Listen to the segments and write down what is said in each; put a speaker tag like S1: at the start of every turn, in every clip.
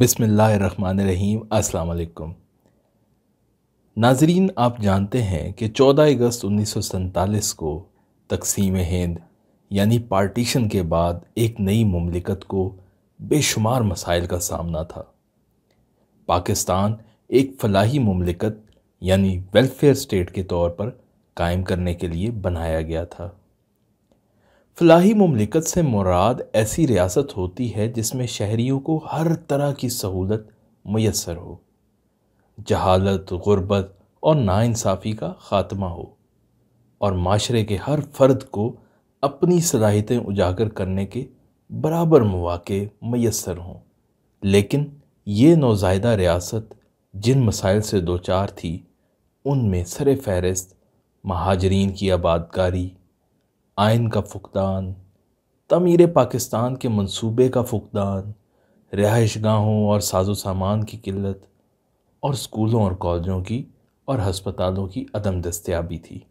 S1: बिसमीम् वालेकुम नाजरीन आप जानते हैं कि 14 अगस्त उन्नीस को तकसीम हिंद यानी पार्टीशन के बाद एक नई ममलिकत को बेशुमार मसाइल का सामना था पाकिस्तान एक फलाही ममलिकत यानी वेलफेयर स्टेट के तौर पर कायम करने के लिए बनाया गया था फलाही ममलिकत से मुराद ऐसी रियासत होती है जिसमें शहरीों को हर तरह की सहूलत मैसर हो जहालत गुरबत और नाानसाफ़ी का ख़ात्मा हो और माशरे के हर फर्द को अपनी सलाहितें उजागर करने के बराबर मौाक़े मैसर हों लेकिन ये नौजायदा रियासत जिन मसाइल से दो चार थी उनमें सर फहरिस्त महाजरीन की आबादकारी आयन का फुकदान तमीर पाकिस्तान के मनसूबे का फुकदान रिहाइश गाहों और साजो सामान की किल्लत और स्कूलों और कॉलेजों की और हस्पतालों की अदम दस्याबी थी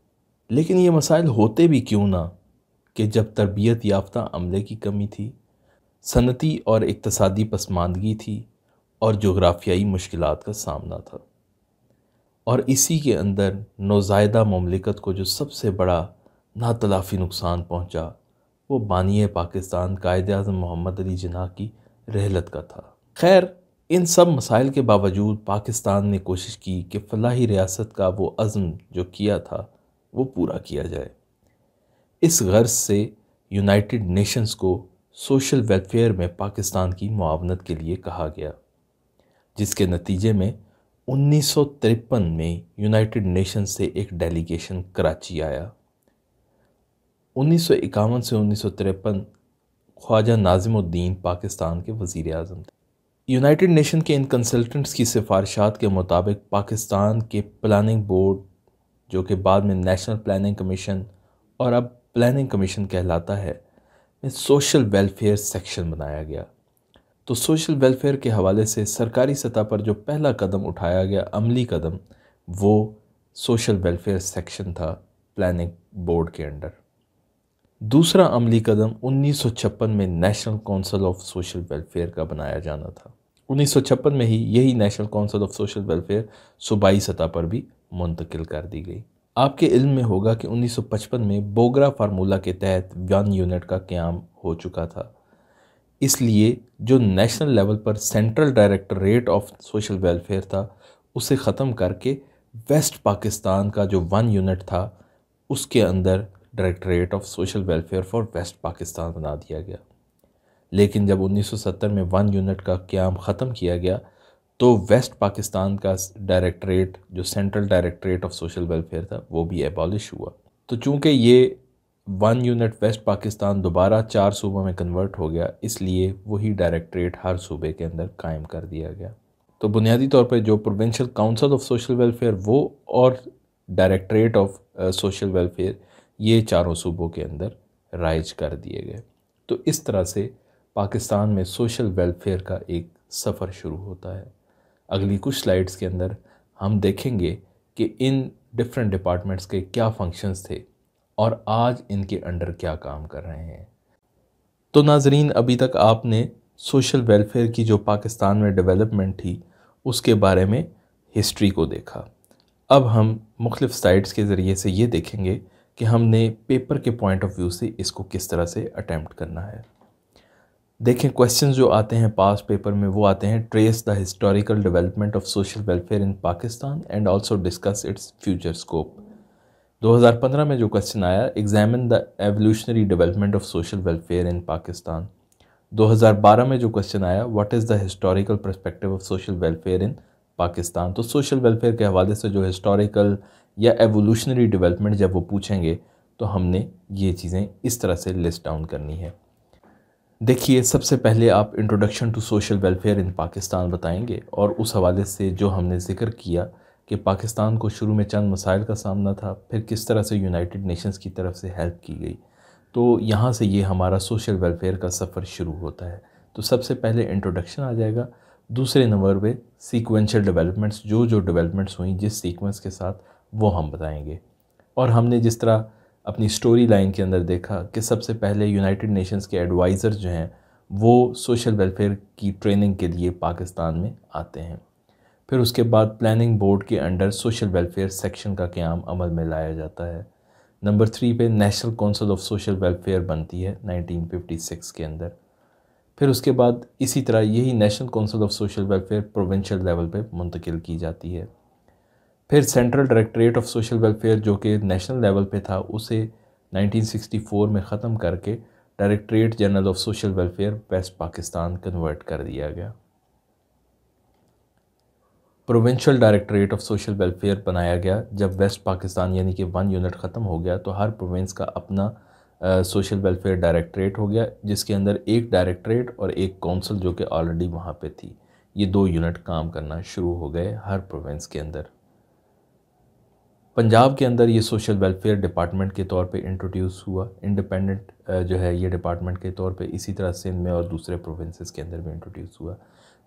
S1: लेकिन ये मसाइल होते भी क्यों ना कि जब तरबियत याफ्ता अमले की कमी थी सनती और इकतसादी पसमानदगी थी और जोग्राफियाई मुश्किल का सामना था और इसी के अंदर नौजायदा ममलिकत को जो सबसे बड़ा ना तलाफ़ी नुकसान पहुंचा वो बानिय पाकिस्तान कायद अजम मोहम्मद अली जना की रहलत का था खैर इन सब मसाइल के बावजूद पाकिस्तान ने कोशिश की कि फलाही रियासत का वो अज़म जो किया था वो पूरा किया जाए इस गर्ज से यूनाइटेड नेशंस को सोशल वेलफेयर में पाकिस्तान की मुआवनत के लिए कहा गया जिसके नतीजे में उन्नीस में यूनाइटेड नेशन से एक डेलीगेशन कराची आया उन्नीस से उन्नीस ख्वाजा नाजिमुद्दीन पाकिस्तान के वज़ी अजम थे यूनाइटेड नेशन के इन कंसल्टेंट्स की सिफारशात के मुताबिक पाकिस्तान के प्लानिंग बोर्ड जो कि बाद में नेशनल प्लानिंग कमीशन और अब प्लानिंग कमीशन कहलाता है में सोशल वेलफेयर सेक्शन बनाया गया तो सोशल वेलफेयर के हवाले से सरकारी सतह पर जो पहला कदम उठाया गया अमली कदम वो सोशल वेलफेयर सेक्शन था प्लानिंग बोर्ड के अंडर दूसरा अमली कदम 1956 में national council of social welfare का बनाया जाना था 1956 में ही यही national council of social welfare सूबाई सतह पर भी मुंतकिल कर दी गई आपके इल्म में होगा कि 1955 में बोगरा फार्मूला के तहत वन यूनिट का क्याम हो चुका था इसलिए जो नेशनल लेवल पर central directorate of social welfare था उसे ख़त्म करके वेस्ट पाकिस्तान का जो वन यूनिट था उसके अंदर directorate of social welfare for west Pakistan बना दिया गया लेकिन जब 1970 में वन यूनिट का क्याम ख़त्म किया गया तो वेस्ट पाकिस्तान का डायरेक्टरेट जो central directorate of social welfare था वो भी एबॉलिश हुआ तो चूँकि ये वन यूनिट वेस्ट पाकिस्तान दोबारा चार सूबों में कन्वर्ट हो गया इसलिए वही डायरेक्टरेट हर सूबे के अंदर कायम कर दिया गया तो बुनियादी तौर पर जो provincial council of social welfare वो और डायरेक्टरेट ऑफ सोशल वेलफेयर ये चारों सूबों के अंदर राइज कर दिए गए तो इस तरह से पाकिस्तान में सोशल वेलफेयर का एक सफ़र शुरू होता है अगली कुछ स्लाइड्स के अंदर हम देखेंगे कि इन डिफरेंट डिपार्टमेंट्स के क्या फंक्शंस थे और आज इनके अंडर क्या काम कर रहे हैं तो नाजरीन अभी तक आपने सोशल वेलफेयर की जो पाकिस्तान में डेवलपमेंट थी उसके बारे में हिस्ट्री को देखा अब हम मुख्तफ साइट्स के ज़रिए से ये देखेंगे कि हमने पेपर के पॉइंट ऑफ व्यू से इसको किस तरह से अटैम्प्ट करना है देखें क्वेश्चन जो आते हैं पास पेपर में वो आते हैं trace the historical development of social welfare in Pakistan and also discuss its future scope 2015 में जो क्वेश्चन आया examine the evolutionary development of social welfare in Pakistan 2012 में जो क्वेश्चन आया what is the historical perspective of social welfare in Pakistan तो social welfare के हवाले से जो हिस्टोरिकल या एवोल्यूशनरी डेवलपमेंट जब वो पूछेंगे तो हमने ये चीज़ें इस तरह से लिस्ट डाउन करनी है देखिए सबसे पहले आप introduction to social welfare in Pakistan बताएंगे और उस हवाले से जो हमने जिक्र किया कि पाकिस्तान को शुरू में चंद मसाइल का सामना था फिर किस तरह से यूनाइटेड नेशंस की तरफ से हेल्प की गई तो यहाँ से ये हमारा सोशल वेलफेयर का सफ़र शुरू होता है तो सबसे पहले इंट्रोडक्शन आ जाएगा दूसरे नंबर पे सीक्वेंशियल डेवलपमेंट्स जो जो डेवलपमेंट्स हुई जिस सीक्वेंस के साथ वो हम बताएंगे और हमने जिस तरह अपनी स्टोरी लाइन के अंदर देखा कि सबसे पहले यूनाइटेड नेशंस के एडवाइज़र जो हैं वो सोशल वेलफेयर की ट्रेनिंग के लिए पाकिस्तान में आते हैं फिर उसके बाद प्लानिंग बोर्ड के अंडर सोशल वेलफेयर सेक्शन का क्याम अमल में लाया जाता है नंबर थ्री पे national council of social welfare बनती है 1956 के अंदर फिर उसके बाद इसी तरह यही national council of social welfare provincial level पे मुंतकिल की जाती है फिर central directorate of social welfare जो कि नेशनल लेवल पे था उसे 1964 में ख़त्म करके directorate general of social welfare west Pakistan convert कर दिया गया provincial directorate of social welfare बनाया गया जब वेस्ट पाकिस्तान यानी कि वन यूनिट ख़त्म हो गया तो हर प्रोविंस का अपना सोशल वेलफेयर डायरेक्टरेट हो गया जिसके अंदर एक डायरेक्टरेट और एक काउंसिल जो कि ऑलरेडी वहाँ पे थी ये दो यूनिट काम करना शुरू हो गए हर प्रोविंस के अंदर पंजाब के अंदर ये सोशल वेलफेयर डिपार्टमेंट के तौर पे इंट्रोड्यूस हुआ इंडिपेंडेंट जो है ये डिपार्टमेंट के तौर पे इसी तरह सिंध में और दूसरे प्रोविंसेस के अंदर भी इंट्रोड्यूस हुआ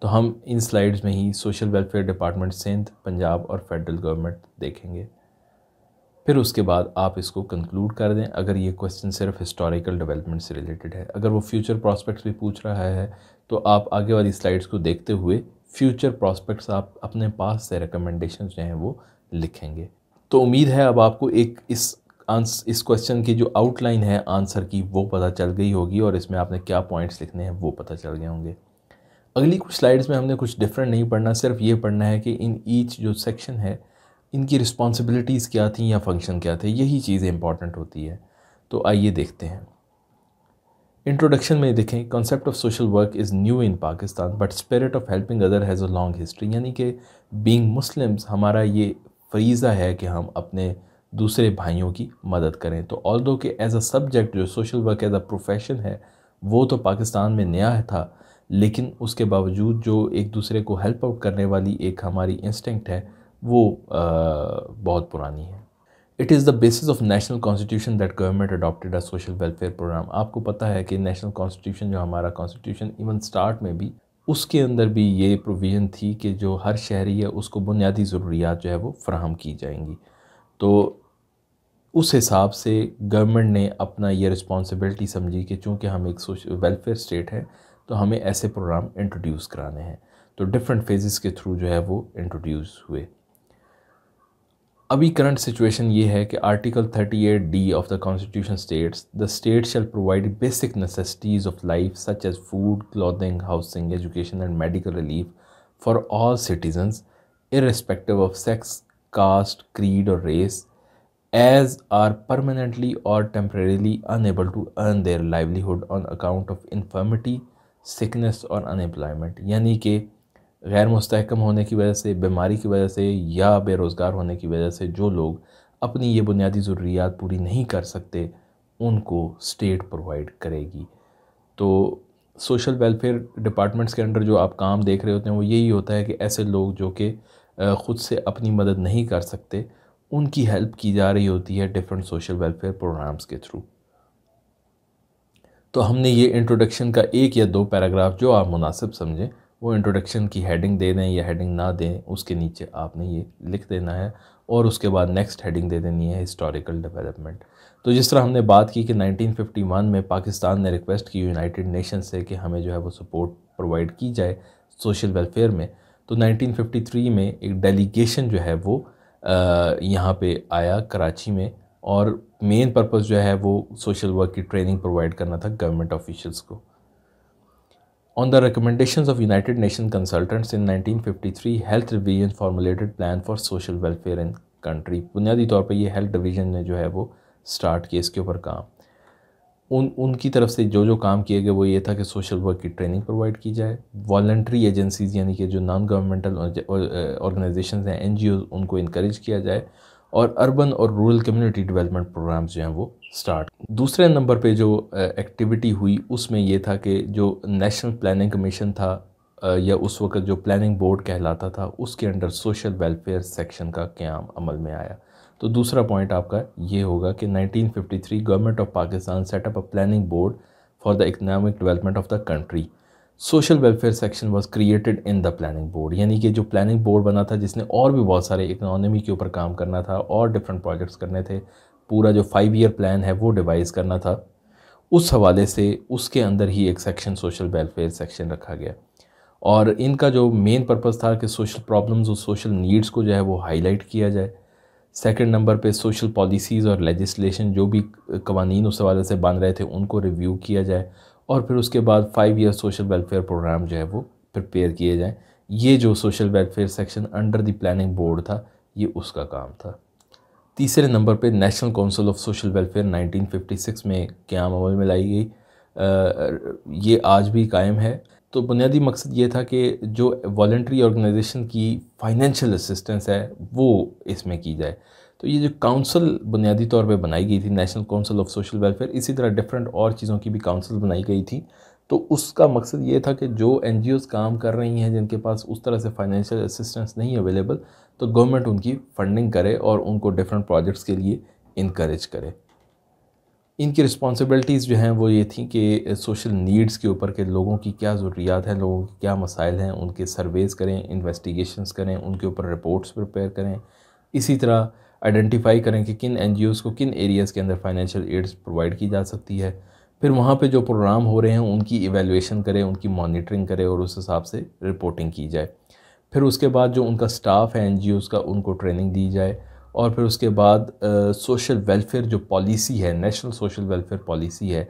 S1: तो हम इन स्लाइड्स में ही social welfare department Sindh Punjab और फेडरल गवर्नमेंट देखेंगे फिर उसके बाद आप इसको कंक्लूड कर दें अगर ये क्वेश्चन सिर्फ हिस्टोरिकल डेवलपमेंट से रिलेटेड है अगर वो फ्यूचर प्रॉस्पेक्ट्स भी पूछ रहा है तो आप आगे वाली स्लाइड्स को देखते हुए फ्यूचर प्रॉस्पेक्ट्स आप अपने पास से रिकमेंडेशन जो हैं वो लिखेंगे तो उम्मीद है अब आपको एक इस आंस इस क्वेश्चन की जो आउटलाइन है आंसर की वो पता चल गई होगी और इसमें आपने क्या पॉइंट्स लिखने हैं वो पता चल गए होंगे अगली कुछ स्लाइड्स में हमने कुछ डिफरेंट नहीं पढ़ना सिर्फ ये पढ़ना है कि इन ईच जो सेक्शन है इनकी रिस्पॉन्सिबिलिटीज़ क्या थी या फंक्शन क्या थे यही चीज़ें इंपॉर्टेंट होती है तो आइए देखते हैं इंट्रोडक्शन में देखें concept of social work is new in Pakistan but spirit of helping other has a long history यानी कि बीइंग मुस्लिम्स हमारा ये फरीज़ा है कि हम अपने दूसरे भाइयों की मदद करें तो although as a subject जो social work as a profession है वो तो पाकिस्तान में नया था लेकिन उसके बावजूद जो एक दूसरे को हेल्प आउट करने वाली एक हमारी इंस्टिंक्ट है वो आ, बहुत पुरानी है it is the basis of national constitution that government adopted a social welfare programme आपको पता है कि नेशनल कॉन्स्टिट्यूशन जो हमारा कॉन्स्टिट्यूशन इवन स्टार्ट में भी उसके अंदर भी ये प्रोविज़न थी कि जो हर शहरी है उसको बुनियादी ज़रूरियात जो है वो फ्राहम की जाएंगी तो उस हिसाब से गवर्नमेंट ने अपना ये रिस्पॉन्सिबिलिटी समझी कि चूँकि हम एक वेलफेयर स्टेट हैं तो हमें ऐसे प्रोग्राम इंट्रोड्यूस कराने हैं तो डिफरेंट फेजेस के थ्रू जो है वो इंट्रोड्यूस हुए अभी करंट सिचुएशन ये है कि article thirty eight D of the constitution states the state shall provide basic necessities of life such as food clothing housing education and medical relief for all citizens irrespective of sex caste creed और race as are permanently और temporarily unable to earn their livelihood on account of infirmity sickness और unemployment यानी कि गैर मुस्तकम होने की वजह से बीमारी की वजह से या बेरोज़गार होने की वजह से जो लोग अपनी ये बुनियादी ज़रूरियात पूरी नहीं कर सकते उनको स्टेट प्रोवाइड करेगी तो सोशल वेलफेयर डिपार्टमेंट्स के अंडर जो आप काम देख रहे होते हैं वो यही होता है कि ऐसे लोग जो कि ख़ुद से अपनी मदद नहीं कर सकते उनकी हेल्प की जा रही होती है डिफरेंट सोशल वेलफेयर प्रोग्राम्स के थ्रू तो हमने ये इंट्रोडक्शन का एक या दो पैराग्राफ जो आप मुनासिब समझें वो इंट्रोडक्शन की हेडिंग दे दें या हेडिंग ना दें उसके नीचे आपने ये लिख देना है और उसके बाद नेक्स्ट हेडिंग दे देनी है हिस्टोरिकल डेवलपमेंट तो जिस तरह हमने बात की कि 1951 में पाकिस्तान ने रिक्वेस्ट की यूनाइटेड नेशन से कि हमें जो है वो सपोर्ट प्रोवाइड की जाए सोशल वेलफेयर में तो 1953 में एक डेलीगेशन जो है वो यहाँ पे आया कराची में और मेन पर्पज़ जो है वो सोशल वर्क की ट्रेनिंग प्रोवाइड करना था गवर्नमेंट ऑफिशल्स को On the recommendations of United Nations consultants in 1953, Health Division formulated plan for social welfare in country बुनियादी तौर पर यह हेल्थ डिवीजन ने जो है वो स्टार्ट किया इसके ऊपर काम उन उनकी तरफ से जो जो काम किए गए वो ये था कि सोशल वर्क की ट्रेनिंग प्रोवाइड की जाए वॉल्ट्री एजेंसीज यानी कि जो नॉन गवर्नमेंटल ऑर्गेनाइजेशन हैं एन जी ओज उनको इनक्रेज किया जाए और अर्बन और रूरल कम्यूनिटी डिवेलपमेंट प्रोग्राम्स जो हैं वो स्टार्ट दूसरे नंबर पे जो एक्टिविटी हुई उसमें ये था कि जो नेशनल प्लानिंग कमीशन था या उस वक्त जो प्लानिंग बोर्ड कहलाता था उसके अंडर सोशल वेलफेयर सेक्शन का क्याम अमल में आया तो दूसरा पॉइंट आपका ये होगा कि 1953 government of Pakistan set up a planning board for the economic development of the country social welfare section was created in the planning board यानी कि जो प्लानिंग बोर्ड बना था जिसने और भी बहुत सारे इकनॉमी के ऊपर काम करना था और डिफरेंट प्रोजेक्ट्स करने थे पूरा जो फाइव ईयर प्लान है वो डिवाइस करना था उस हवाले से उसके अंदर ही एक सेक्शन सोशल वेलफेयर सेक्शन रखा गया और इनका जो मेन पर्पज़ था कि सोशल प्रॉब्लम्स और सोशल नीड्स को जो है वो हाईलाइट किया जाए सेकंड नंबर पे सोशल पॉलिसीज़ और लेजिस्लेशन जो भी कवानीन उस हवाले से बन रहे थे उनको रिव्यू किया जाए और फिर उसके बाद five year social welfare programme जो है वो प्रिपेयर किए जाएँ ये जो social welfare section under the planning board था ये उसका काम था तीसरे नंबर पे national council of social welfare 1956 में क्याम अमल में लाई गई ये आज भी कायम है तो बुनियादी मकसद ये था कि जो वॉल्ट्री ऑर्गेनाइजेशन की फाइनेंशियल असिस्टेंस है वो इसमें की जाए तो ये जो काउंसिल बुनियादी तौर पे बनाई गई थी national council of social welfare इसी तरह डिफरेंट और चीज़ों की भी काउंसिल बनाई गई थी तो उसका मकसद ये था कि जो एन काम कर रही हैं जिनके पास उस तरह से फाइनेंशियल असिस्टेंस नहीं अवेलेबल तो गवर्नमेंट उनकी फंडिंग करे और उनको डिफरेंट प्रोजेक्ट्स के लिए इनक्रेज करे इनकी रिस्पॉन्सिबिलिटीज़ जो हैं वो ये थी कि सोशल नीड्स के ऊपर के लोगों की क्या ज़रूरियात हैं लोगों के क्या मसाइल हैं उनके सर्वेज़ करें इन्वेस्टिगेशंस करें उनके ऊपर रिपोर्ट्स प्रिपेयर करें इसी तरह आइडेंटिफाई करें कि किन एन को किन एरियाज़ के अंदर फाइनेंशियल एड्स प्रोवाइड की जा सकती है फिर वहाँ पर जो प्रोग्राम हो रहे हैं उनकी इवेलुएशन करें उनकी मॉनिटरिंग करें और उस हिसाब से रिपोर्टिंग की जाए फिर उसके बाद जो उनका स्टाफ़ है एन का उनको ट्रेनिंग दी जाए और फिर उसके बाद सोशल वेलफेयर जो पॉलिसी है नेशनल सोशल वेलफेयर पॉलिसी है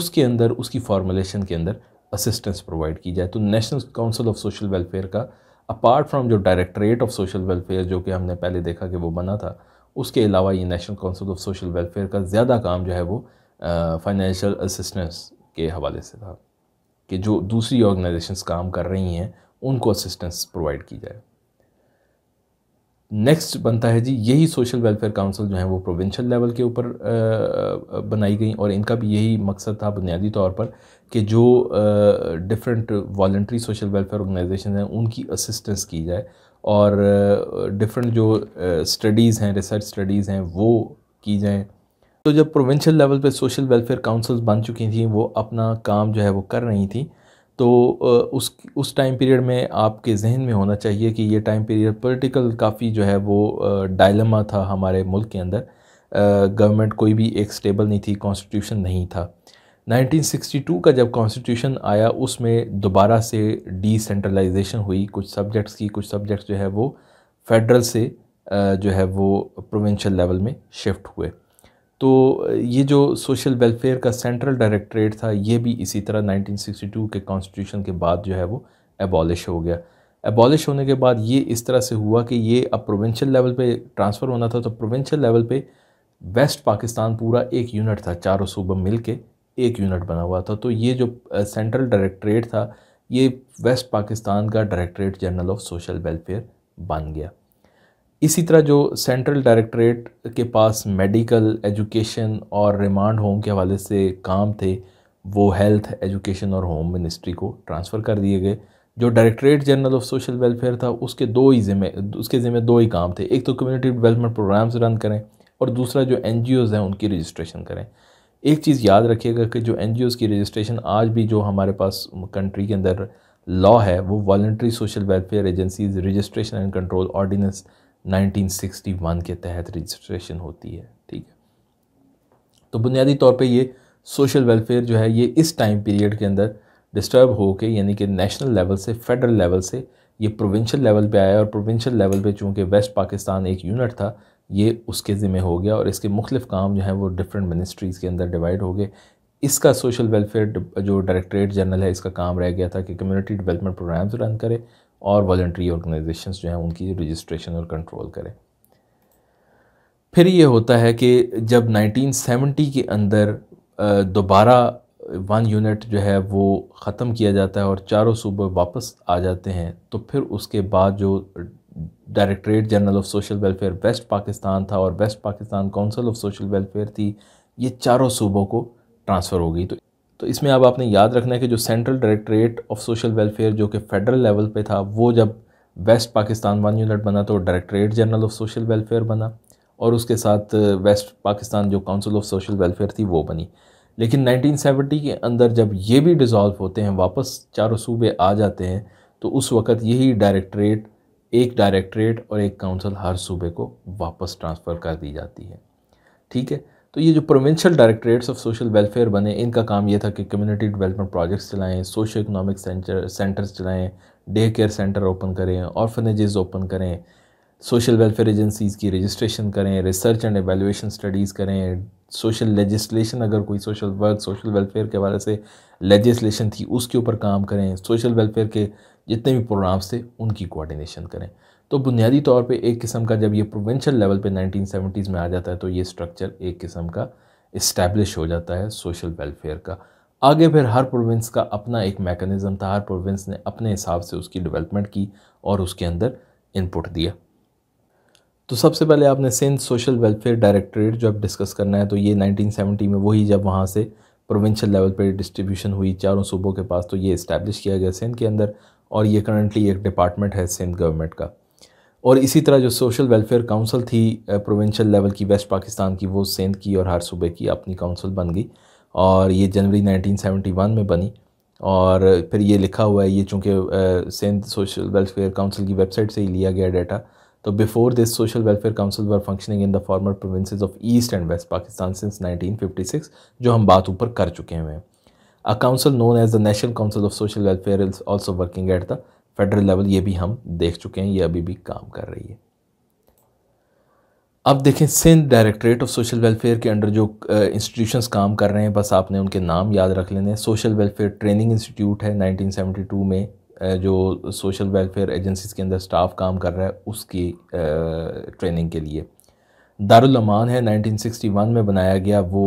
S1: उसके अंदर उसकी फॉर्मुलेशन के अंदर असिस्टेंस प्रोवाइड की जाए तो national council of social welfare का अपार्ट फ्राम जो डायरेक्टरेट ऑफ सोशल वेलफेयर जो कि हमने पहले देखा कि वो बना था उसके अलावा ये national council of social welfare का ज़्यादा काम जो है वो फाइनेंशियल असिस्टेंस के हवाले से था कि जो दूसरी ऑर्गेनाइजेशंस काम कर रही हैं उनको असिस्टेंस प्रोवाइड की जाए नेक्स्ट बनता है जी यही सोशल वेलफेयर काउंसिल जो है वो प्रोविंशियल लेवल के ऊपर बनाई गई और इनका भी यही मकसद था बुनियादी तौर पर कि जो different voluntary social welfare organization हैं उनकी असिस्टेंस की जाए और डिफरेंट जो स्टडीज़ हैं रिसर्च स्टडीज़ हैं वो की जाएँ तो जब प्रोविंशियल लेवल पे सोशल वेलफेयर काउंसिल्स बन चुकी थी वो अपना काम जो है वो कर रही थी तो उस उस टाइम पीरियड में आपके जहन में होना चाहिए कि ये टाइम पीरियड पॉलिटिकल काफ़ी जो है वो डायलमा था हमारे मुल्क के अंदर गवर्नमेंट कोई भी एक स्टेबल नहीं थी कॉन्स्टिट्यूशन नहीं था 1962 का जब कॉन्स्टिट्यूशन आया उसमें दोबारा से डिसेंट्रलाइजेशन हुई कुछ सब्जेक्ट्स की कुछ सब्जेक्ट्स जो है वो फेडरल से जो है वो प्रोविंशियल लेवल में शिफ्ट हुए तो ये जो सोशल वेलफेयर का सेंट्रल डायरेक्टरेट था ये भी इसी तरह 1962 के कॉन्स्टिट्यूशन के बाद जो है वो एबॉलिश हो गया एबॉलिश होने के बाद ये इस तरह से हुआ कि ये अब प्रोविंशियल लेवल पे ट्रांसफ़र होना था तो प्रोविंशियल लेवल पे वेस्ट पाकिस्तान पूरा एक यूनिट था चारों सूबा मिल के एक यूनिट बना हुआ था तो ये जो सेंट्रल डायरेक्ट्रेट था ये वेस्ट पाकिस्तान का directorate general of social welfare बन गया इसी तरह जो सेंट्रल डायरेक्टरेट के पास मेडिकल एजुकेशन और रिमांड होम के हवाले से काम थे वो हेल्थ एजुकेशन और होम मिनिस्ट्री को ट्रांसफ़र कर दिए गए जो directorate general of social welfare था उसके दो ही ज़िम्मे उसके ज़िम्मे दो ही काम थे एक तो कम्युनिटी डेवलपमेंट प्रोग्राम्स रन करें और दूसरा जो एन हैं उनकी रजिस्ट्रेशन करें एक चीज़ याद रखिएगा कि जो एन की रजिस्ट्रेशन आज भी जो हमारे पास कंट्री के अंदर लॉ है वो voluntary social welfare agencies registration and control ordinance 1961 के तहत रजिस्ट्रेशन होती है ठीक है तो बुनियादी तौर पे ये सोशल वेलफेयर जो है ये इस टाइम पीरियड के अंदर डिस्टर्ब हो के यानी कि नेशनल लेवल से फेडरल लेवल से ये प्रोविंशियल लेवल पे आया और प्रोविंशियल लेवल पे चूँकि वेस्ट पाकिस्तान एक यूनिट था ये उसके ज़िम्मे हो गया और इसके मुख्तफ काम जो है वो डिफरेंट मिनिस्ट्रीज़ के अंदर डिवाइड हो गए इसका सोशल वेलफेयर जो डायरेक्टरेट जनरल है इसका काम रह गया था कि कम्युनिटी डेवलपमेंट प्रोग्राम्स रन करे और वॉल्ट्री ऑर्गेनाइजेशन जो हैं उनकी रजिस्ट्रेशन और कंट्रोल करें फिर ये होता है कि जब 1970 के अंदर दोबारा वन यूनिट जो है वो ख़त्म किया जाता है और चारों सूबे वापस आ जाते हैं तो फिर उसके बाद जो directorate general of social welfare west Pakistan था और west Pakistan council of social welfare थी ये चारों सूबों को ट्रांसफ़र हो गई तो तो इसमें अब आपने याद रखना है कि जो central directorate of social welfare जो कि फेडरल लेवल पे था वो जब वेस्ट पाकिस्तान वन यूनिट बना तो directorate general of social welfare बना और उसके साथ वेस्ट पाकिस्तान जो काउंसिल ऑफ सोशल वेलफेयर थी वो बनी लेकिन 1970 के अंदर जब ये भी डिज़ोल्व होते हैं वापस चारों सूबे आ जाते हैं तो उस वक़्त यही डायरेक्ट्रेट एक डायरेक्ट्रेट और एक काउंसिल हर सूबे को वापस ट्रांसफ़र कर दी जाती है ठीक है तो ये जो provincial directorates of social welfare बने इनका काम ये था कि कम्युनिटी डेवलपमेंट प्रोजेक्ट्स चलाएँ सोशो इकनॉमिक सेंटर सेंटर्स चलाएँ डे केयर सेंटर ओपन करें ऑर्फनेजेस ओपन करें सोशल वेलफेयर एजेंसीज़ की रजिस्ट्रेशन करें रिसर्च एंड एवेलुएशन स्टडीज़ करें सोशल लेजिस्लेशन अगर कोई सोशल वर्क सोशल वेलफेयर के हवाले से लेजिस्लेशन थी उसके ऊपर काम करें सोशल वेलफेयर के जितने भी प्रोग्राम्स थे उनकी कोऑर्डिनेशन करें तो बुनियादी तौर पे एक किस्म का जब ये प्रोविंशियल लेवल पे 1970s में आ जाता है तो ये स्ट्रक्चर एक किस्म का इस्टेब्लिश हो जाता है सोशल वेलफेयर का आगे फिर हर प्रोविंस का अपना एक मैकेनिज़्म था हर प्रोविंस ने अपने हिसाब से उसकी डेवलपमेंट की और उसके अंदर इनपुट दिया तो सबसे पहले आपने सिंध सोशल वेलफेयर डायरेक्टरेट जो अब डिस्कस करना है तो ये 1970 में वही जब वहाँ से प्रोविंशियल लेवल पर डिस्ट्रीब्यूशन हुई चारों सूबों के पास तो ये इस्टेब्लिश किया गया सिंध के अंदर और ये करंटली एक डिपार्टमेंट है सिंध गवर्नमेंट का और इसी तरह जो सोशल वेलफेयर काउंसिल थी प्रोविंशियल लेवल की वेस्ट पाकिस्तान की वो सिंध की और हर सूबे की अपनी काउंसिल बन गई और ये जनवरी 1971 में बनी और फिर ये लिखा हुआ है ये चूँकि सेंध सोशल वेलफेयर काउंसिल की वेबसाइट से ही लिया गया डाटा तो before this social welfare council were functioning in the former provinces of east and west Pakistan since 1956 जो हम बात ऊपर कर चुके हैं a council known as the national council of social welfare is also working at the federal level ये भी हम देख चुके हैं ये अभी भी काम कर रही है अब देखें Sindh directorate of social welfare के अंडर जो इंस्टीट्यूशंस काम कर रहे हैं बस आपने उनके नाम याद रख लेने सोशल वेलफेयर ट्रेनिंग इंस्टीट्यूट है 1972 में जो सोशल वेलफेयर एजेंसीज के अंदर स्टाफ काम कर रहा है उसकी ट्रेनिंग के लिए दारुलमान है 1961 में बनाया गया वो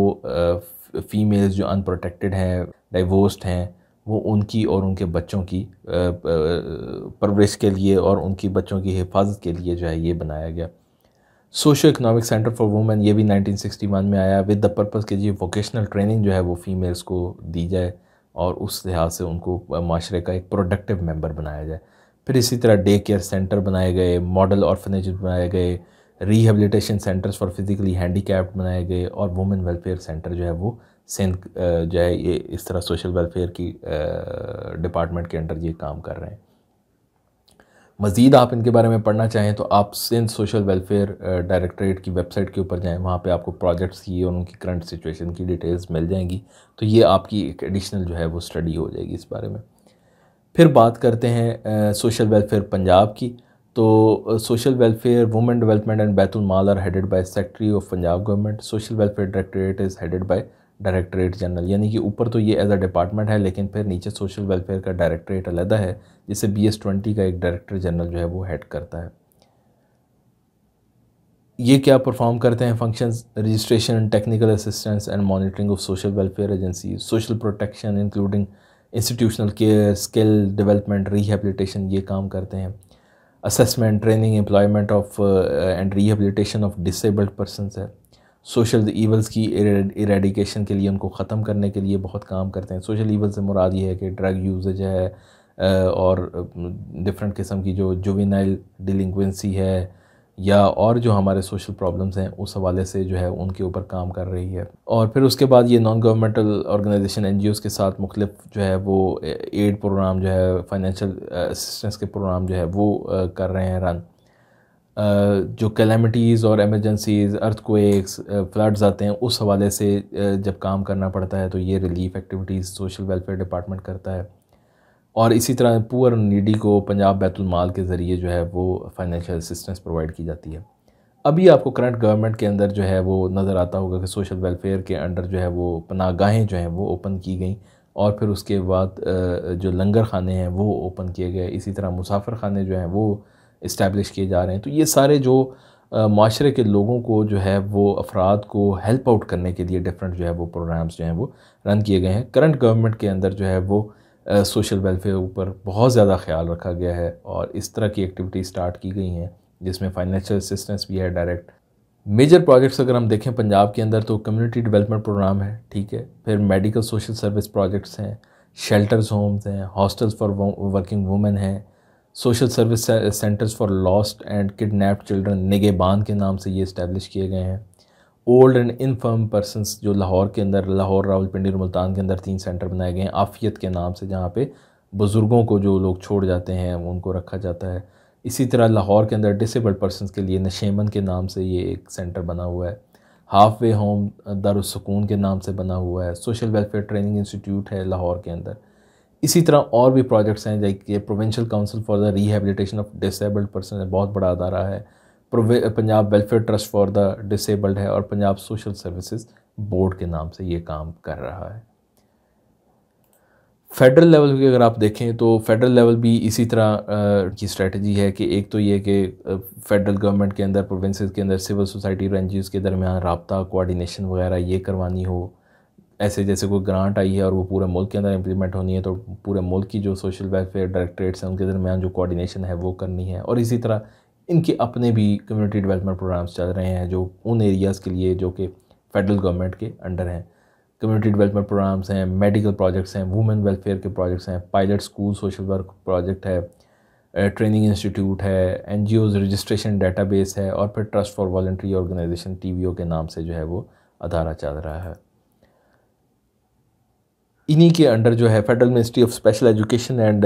S1: फीमेल्स जो अनप्रोटेक्टेड हैं डाइवोर्स्ड हैं वो उनकी और उनके बच्चों की परवरिश के लिए और उनकी बच्चों की हिफाजत के लिए जो है ये बनाया गया socio economic centre for women ये भी 1961 में आया विद द पर्पस के जी वोकेशनल ट्रेनिंग जो है वो फीमेल्स को दी जाए और उस लिहाज से उनको माशरे का एक प्रोडक्टिव मेंबर बनाया जाए फिर इसी तरह डे केयर सेंटर बनाए गए मॉडल ऑर्फनेज बनाए गए rehabilitation centres for physically handi बनाए गए और वुमेन वेलफेयर सेंटर जो है वो सिंध जो है ये इस तरह सोशल वेलफेयर की डिपार्टमेंट के अंडर ये काम कर रहे हैं मज़ीद आप इनके बारे में पढ़ना चाहें तो आप सिंध सोशल वेलफेयर डायरेक्टरेट की वेबसाइट के ऊपर जाएं वहाँ पे आपको प्रोजेक्ट्स की और उनकी करंट सिचुएशन की डिटेल्स मिल जाएंगी तो ये आपकी एक एडिशनल जो है वो स्टडी हो जाएगी इस बारे में फिर बात करते हैं सोशल वेलफेयर पंजाब की तो social welfare women development and बैतुलमाल are headed by secretary of Punjab government social welfare directorate is headed by directorate general यानी कि ऊपर तो ये एज अ डिपार्टमेंट है लेकिन फिर नीचे सोशल वेलफेयर का डायरेक्टरेट अलहदा है जिसे बी एस ट्वेंटी का एक डायरेक्टर जनरल जो है वो हेड करता है ये क्या परफॉर्म करते हैं functions registration technical assistance and monitoring of social welfare agency social protection including institutional care skill development rehabilitation ये काम करते हैं assessment training employment of and rehabilitation of disabled persons है सोशल ईवल्स की इरेडिकेशन के लिए उनको ख़त्म करने के लिए बहुत काम करते हैं सोशल ईवल से मुराद ये है कि ड्रग यूजेज है और डिफरेंट किस्म की जो जुविनाइल डिलिंक्वेंसी है या और जो हमारे सोशल प्रॉब्लम्स हैं उस हवाले से जो है उनके ऊपर काम कर रही है और फिर उसके बाद ये नॉन गवर्नमेंटल ऑर्गेनाइजेशन एन के साथ मुख्तफ जो है वो एड प्रोग्राम जो है फाइनेंशियल असिस्टेंस के प्रोग्राम जो है वो कर रहे हैं रन जो कैलमिटीज़ और एमरजेंसीज़ अर्थक्वेक्स फ्लड्स आते हैं उस हवाले से जब काम करना पड़ता है तो ये relief activities social welfare department करता है और इसी तरह पुअर नीडी को पंजाब बैतुलमाल के ज़रिए जो है वो फाइनेंशियल असिस्टेंस प्रोवाइड की जाती है अभी आपको करंट गवर्नमेंट के अंदर जो है वो नज़र आता होगा कि सोशल वेलफेयर के अंडर जो है वो पनागाहें जो हैं वो ओपन की गई और फिर उसके बाद जो लंगर खाने हैं वो ओपन किए गए इसी तरह मुसाफिर खाने जो हैं वो इस्टेब्लिश किए जा रहे हैं तो ये सारे जो माशरे के लोगों को जो है वो अफराद को हेल्प आउट करने के लिए डिफरेंट जो है वो प्रोग्राम्स जो हैं वो रन किए गए हैं करंट गवर्नमेंट के अंदर जो है वो सोशल वेलफेयर ऊपर बहुत ज़्यादा ख्याल रखा गया है और इस तरह की एक्टिविटी स्टार्ट की गई हैं जिसमें फाइनेंशियल असिस्टेंस भी है डायरेक्ट मेजर प्रोजेक्ट्स अगर हम देखें पंजाब के अंदर तो कम्युनिटी डेवलपमेंट प्रोग्राम है ठीक है फिर मेडिकल सोशल सर्विस प्रोजेक्ट्स हैं शेल्टर्स होम्स हैं हॉस्टल्स फॉर वर्किंग वुमेन हैं social service centres for lost and kidnapped children निगेबान के नाम से ये इस्टेब्लिश किए गए हैं ओल्ड एंड इनफर्म पर्सनस जो लाहौर के अंदर लाहौर रावलपिंडी और मुल्तान के अंदर तीन सेंटर बनाए गए हैं आफियत के नाम से जहाँ पे बुज़ुर्गों को जो लोग छोड़ जाते हैं उनको रखा जाता है इसी तरह लाहौर के अंदर डिसेबल्ड पर्सन के लिए नशेमन के नाम से ये एक सेंटर बना हुआ है हाफ वे होम दारुसकून के नाम से बना हुआ है सोशल वेलफेयर ट्रेनिंग इंस्टीट्यूट है लाहौर के अंदर इसी तरह और भी प्रोजेक्ट्स हैं जैसे provincial council for the rehabilitation of disabled person बहुत बड़ा अदारा है Punjab welfare trust for the disabled है और पंजाब सोशल सर्विसेज बोर्ड के नाम से ये काम कर रहा है फेडरल लेवल की अगर आप देखें तो फेडरल लेवल भी इसी तरह की स्ट्रेटजी है कि एक तो ये कि फेडरल गवर्नमेंट के अंदर प्रोविंसेस के अंदर सिविल सोसाइटी और एन के दरमियान रबता कोऑर्डिनेशन वगैरह ये करवानी हो ऐसे जैसे कोई ग्रांट आई है और वो पूरे मुल्क के अंदर इम्प्लीमेंट होनी है तो पूरे मुल्क की जो सोशल वेलफेयर डायरेक्ट्रेट्स हैं उनके दरमियान जो कोऑर्डिनेशन है वो करनी है और इसी तरह इनके अपने भी कम्युनिटी डेवलपमेंट प्रोग्राम्स चल रहे हैं जो उन एरियाज़ के लिए जो कि फेडरल गवर्नमेंट के अंडर हैं कम्युनिटी डेवलपमेंट प्रोग्राम्स हैं मेडिकल प्रोजेक्ट्स हैं वुमेन वेलफेयर के प्रोजेक्ट्स हैं pilot school social work project है ट्रेनिंग इंस्टीट्यूट है एन रजिस्ट्रेशन डेटाबेस है और फिर trust for voluntary organization T के नाम से जो है वो अदारा चल रहा है इन्हीं के अंडर जो है federal ministry of special education and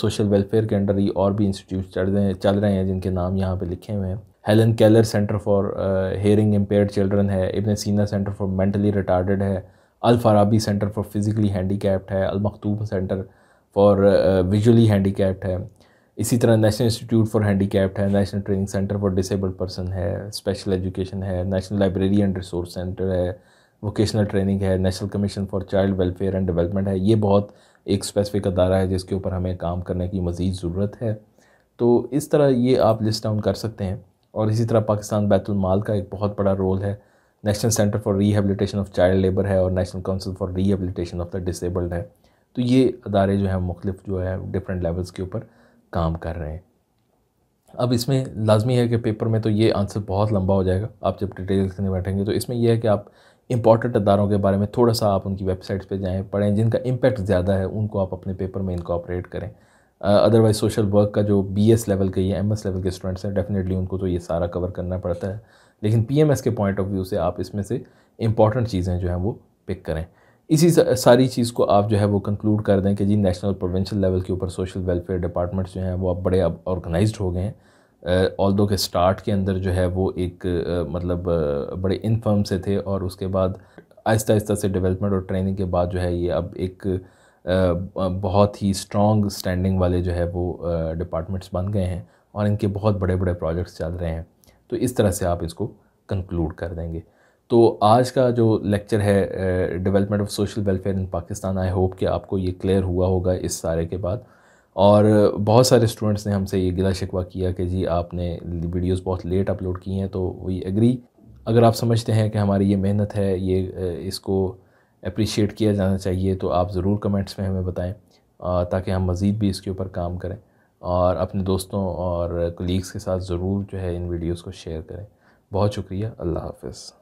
S1: social welfare के अंडर ये और भी इंस्टीट्यूट चल रहे हैं चल रहे हैं जिनके नाम यहाँ पे लिखे हुए हैं Helen Keller centre for hearing impair children है Ibn Sina centre for mentally retarded है Al Farabi centre for physically handicapped है Al centre for visually handicapped है इसी तरह नेशनल इंस्टीट्यूट फॉर हैंडीकैप्ड है national training centre for disabled person है special education है national library and resource centre है vocational training है national commission for child welfare and development है ये बहुत एक स्पेसिफिक अदारा है जिसके ऊपर हमें काम करने की मज़ीद ज़रूरत है तो इस तरह ये आप लिस्ट डाउन कर सकते हैं और इसी तरह पाकिस्तान बैतुलमाल का एक बहुत बड़ा रोल है national centre for rehabilitation of child labour है और national council for rehabilitation of the disabled है तो ये अदारे जो हैं मुख्तफ जो है डिफरेंट लेवल्स के ऊपर काम कर रहे हैं अब इसमें लाजमी है कि पेपर में तो ये आंसर बहुत लंबा हो जाएगा आप जब डिटेल्स में बैठेंगे तो इसमें यह है कि आप इंपॉर्टेंट अदारों के बारे में थोड़ा सा आप उनकी वेबसाइट्स पे जाएं पढ़ें जिनका इम्पैक्ट ज़्यादा है उनको आप अपने पेपर में इनकॉपरेट करें अदरवाइज सोशल वर्क का जो बी एस लेवल के या एम एस लेवल के स्टूडेंट्स हैं डेफिनेटली उनको तो ये सारा कवर करना पड़ता है लेकिन पी एम एस के पॉइंट ऑफ व्यू से आप इसमें से इंपॉर्टेंट चीज़ें जो हैं वो पिक करें इसी सारी चीज़ को आप जो है वो कंक्लूड कर दें कि जी नेशनल प्रोविंशियल लेवल के ऊपर सोशल वेलफेयर डिपार्टमेंट्स जो हैं वो अब बड़े अब ऑर्गेनाइज हो गए हैं ऑल दो के स्टार्ट के अंदर जो है वो एक मतलब बड़े इनफर्म से थे और उसके बाद आहिस्ता आहिस्ता से डेवलपमेंट और ट्रेनिंग के बाद जो है ये अब एक बहुत ही स्ट्रॉन्ग स्टैंडिंग वाले जो है वो डिपार्टमेंट्स बन गए हैं और इनके बहुत बड़े बड़े प्रोजेक्ट्स चल रहे हैं तो इस तरह से आप इसको कंक्लूड कर देंगे तो आज का जो लेक्चर है development of social welfare in Pakistan I hope कि आपको ये क्लियर हुआ होगा इस सारे के बाद और बहुत सारे स्टूडेंट्स ने हमसे ये गिला शिकवा किया कि जी आपने वीडियोस बहुत लेट अपलोड की हैं तो वी एग्री अगर आप समझते हैं कि हमारी ये मेहनत है ये इसको अप्रिशिएट किया जाना चाहिए तो आप ज़रूर कमेंट्स में हमें बताएं ताकि हम मज़ीद भी इसके ऊपर काम करें और अपने दोस्तों और कलीग्स के साथ ज़रूर जो है इन वीडियोज़ को शेयर करें बहुत शुक्रिया अल्लाह हाफ़